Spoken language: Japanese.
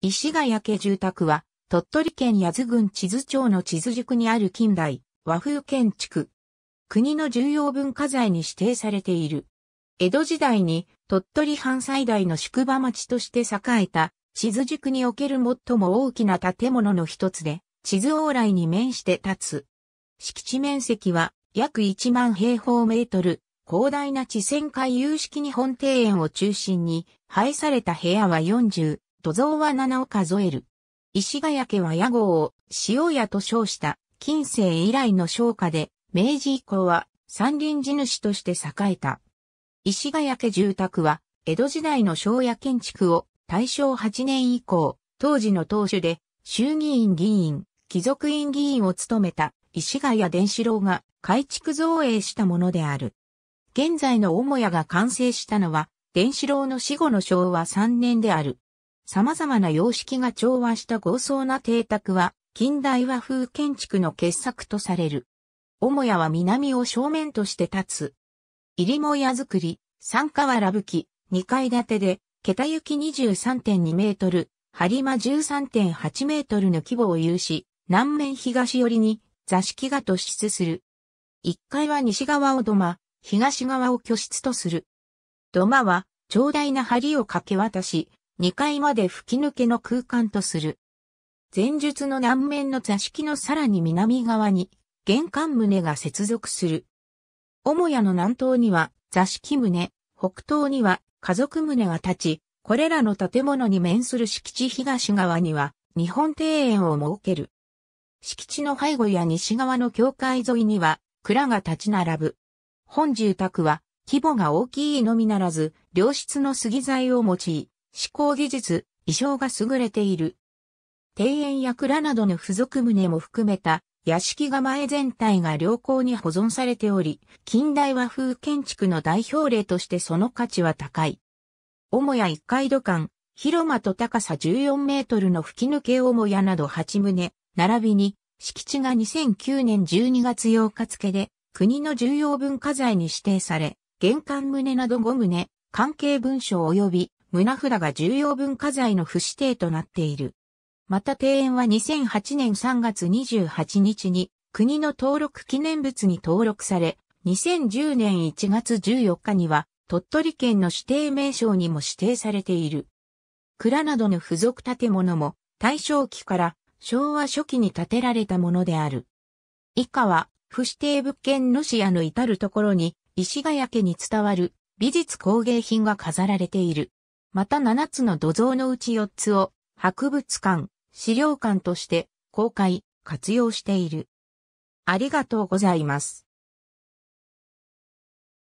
石ヶ谷家住宅は、鳥取県八頭郡地図町の地図塾にある近代、和風建築。国の重要文化財に指定されている。江戸時代に鳥取藩最大の宿場町として栄えた、地図塾における最も大きな建物の一つで、地図往来に面して立つ。敷地面積は約1万平方メートル、広大な地線海有式日本庭園を中心に、配された部屋は40。都蔵は七を数える。石ヶ谷家は屋号を塩屋と称した近世以来の商家で、明治以降は山林地主として栄えた。石ヶ谷家住宅は、江戸時代の庄屋建築を大正8年以降、当時の当主で、衆議院議員、貴族院議員を務めた石ヶ谷伝四郎が改築造営したものである。現在の母屋が完成したのは、伝四郎の死後の昭和3年である。様々な様式が調和した豪壮な邸宅は、近代和風建築の傑作とされる。母屋は南を正面として立つ。入母屋造り、三河原吹き、二階建てで、桁行き23.2メートル、張間13.8メートルの規模を有し、南面東寄りに座敷が突出する。一階は西側を土間、東側を居室とする。土間は、長大な梁を掛け渡し、2階まで吹き抜けの空間とする。前述の南面の座敷のさらに南側に、玄関棟が接続する。母屋の南東には座敷棟、北東には家族棟が立ち、これらの建物に面する敷地東側には日本庭園を設ける。敷地の背後や西側の境界沿いには蔵が立ち並ぶ。本住宅は規模が大きいのみならず、良質の杉材を用い、思考技術、意匠が優れている。庭園や蔵などの付属棟も含めた屋敷構え全体が良好に保存されており、近代和風建築の代表例としてその価値は高い。母屋一階土管、広間と高さ14メートルの吹き抜け母屋など8棟、並びに敷地が2009年12月8日付で国の重要文化財に指定され、玄関棟など5棟、関係文書及び胸札が重要文化財の不指定となっている。また庭園は2008年3月28日に国の登録記念物に登録され、2010年1月14日には鳥取県の指定名称にも指定されている。蔵などの付属建物も大正期から昭和初期に建てられたものである。以下は不指定物件の視野の至るところに石ヶ谷家に伝わる美術工芸品が飾られている。また7つの土蔵のうち4つを博物館、資料館として公開、活用している。ありがとうございます。